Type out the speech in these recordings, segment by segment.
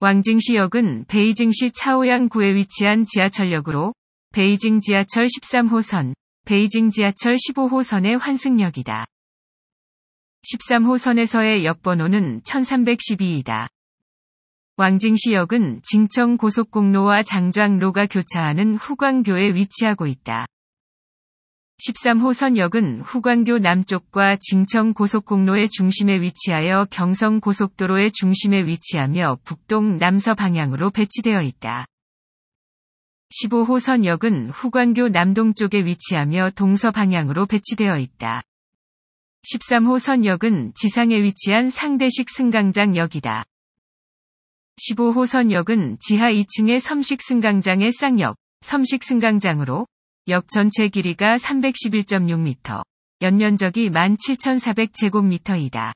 왕징시역은 베이징시 차오양구에 위치한 지하철역으로 베이징 지하철 13호선, 베이징 지하철 15호선의 환승역이다. 13호선에서의 역번호는 1312이다. 왕징시역은 징청 고속공로와 장장로가 교차하는 후광교에 위치하고 있다. 13호 선역은 후광교 남쪽과 진청 고속공로의 중심에 위치하여 경성 고속도로의 중심에 위치하며 북동 남서 방향으로 배치되어 있다. 15호 선역은 후광교 남동쪽에 위치하며 동서 방향으로 배치되어 있다. 13호 선역은 지상에 위치한 상대식 승강장역이다. 15호 선역은 지하 2층의 섬식 승강장의 쌍역, 섬식 승강장으로 역 전체 길이가 311.6m, 연면적이 17,400제곱미터이다.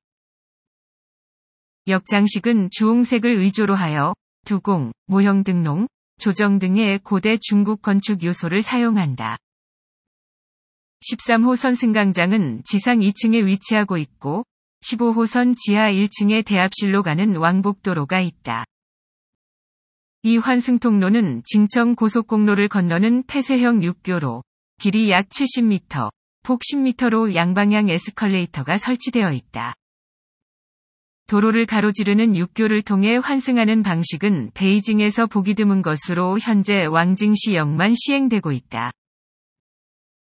역 장식은 주홍색을 의조로 하여 두공, 모형 등록 조정 등의 고대 중국 건축 요소를 사용한다. 13호선 승강장은 지상 2층에 위치하고 있고 15호선 지하 1층의 대합실로 가는 왕복도로가 있다. 이 환승통로는 진천 고속공로를 건너는 폐쇄형 6교로 길이 약 70m, 폭 10m로 양방향 에스컬레이터가 설치되어 있다. 도로를 가로지르는 6교를 통해 환승하는 방식은 베이징에서 보기 드문 것으로 현재 왕징시 역만 시행되고 있다.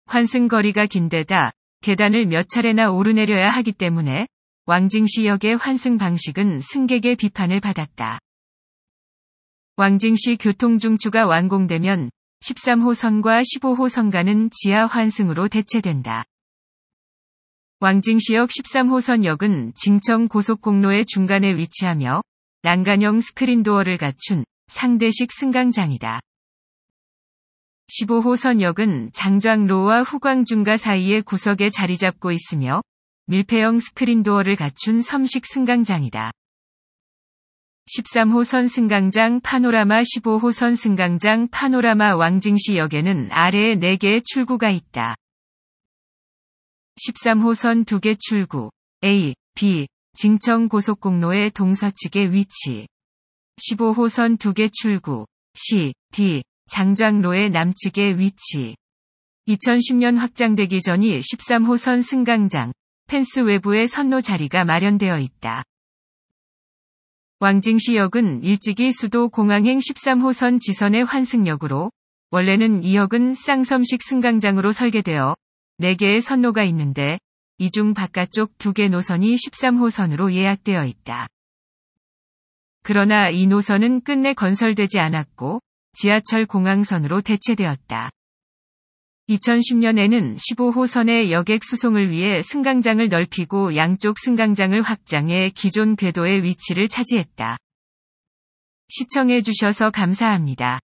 환승 거리가 긴데다 계단을 몇 차례나 오르내려야 하기 때문에 왕징시역의 환승 방식은 승객의 비판을 받았다. 왕징시 교통중추가 완공되면 13호선과 15호선가는 지하 환승으로 대체된다. 왕징시역 13호선역은 징청 고속공로의 중간에 위치하며 난간형 스크린도어를 갖춘 상대식 승강장이다. 15호선역은 장장로와 후광중가 사이의 구석에 자리 잡고 있으며 밀폐형 스크린도어를 갖춘 섬식 승강장이다. 13호선 승강장 파노라마 15호선 승강장 파노라마 왕징시역에는 아래 4개의 출구가 있다. 13호선 2개 출구 A, B, 징천 고속공로의 동서측에 위치 15호선 2개 출구 C, D, 장장로의 남측에 위치 2010년 확장되기 전이 13호선 승강장 펜스 외부의 선로 자리가 마련되어 있다. 왕징시역은 일찍이 수도 공항행 13호선 지선의 환승역으로 원래는 이 역은 쌍섬식 승강장으로 설계되어 4개의 선로가 있는데 이 중 바깥쪽 2개 노선이 13호선으로 예약되어 있다. 그러나 이 노선은 끝내 건설되지 않았고 지하철 공항선으로 대체되었다. 2010년에는 15호선의 여객 수송을 위해 승강장을 넓히고 양쪽 승강장을 확장해 기존 궤도의 위치를 차지했다. 시청해주셔서 감사합니다.